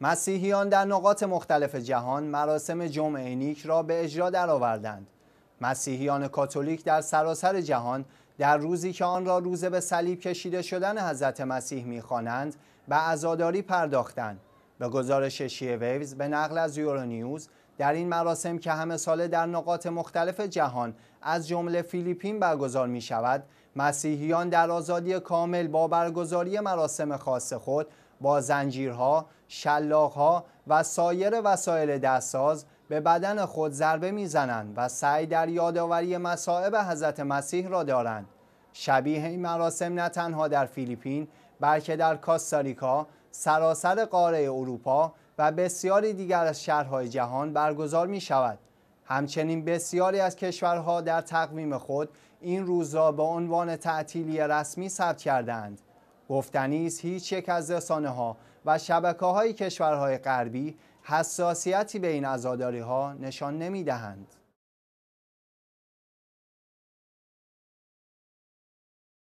مسیحیان در نقاط مختلف جهان مراسم جمعه نیک را به اجرا درآوردند. مسیحیان کاتولیک در سراسر جهان در روزی که آن را روزه به صلیب کشیده شدن حضرت مسیح میخوانند به عزاداری پرداختند به گزارش شیه ویوز به نقل از یورونیوز در این مراسم که همه ساله در نقاط مختلف جهان از جمله فیلیپین برگزار می شود مسیحیان در آزادی کامل با برگزاری مراسم خاص خود با زنجیرها، شلاقها و سایر وسایل دستساز به بدن خود ضربه میزنند و سعی در یادآوری مصائب حضرت مسیح را دارند. شبیه این مراسم نه تنها در فیلیپین بلکه در کاستاریکا، سراسر قاره اروپا و بسیاری دیگر از شهرهای جهان برگزار می شود. همچنین بسیاری از کشورها در تقویم خود این روز را به عنوان تعطیلی رسمی ثبت کردند. گفتنی است هیچ یک از رسانه ها و شبکه های کشورهای غربی حساسیتی به این ازاداری ها نشان نمی دهند.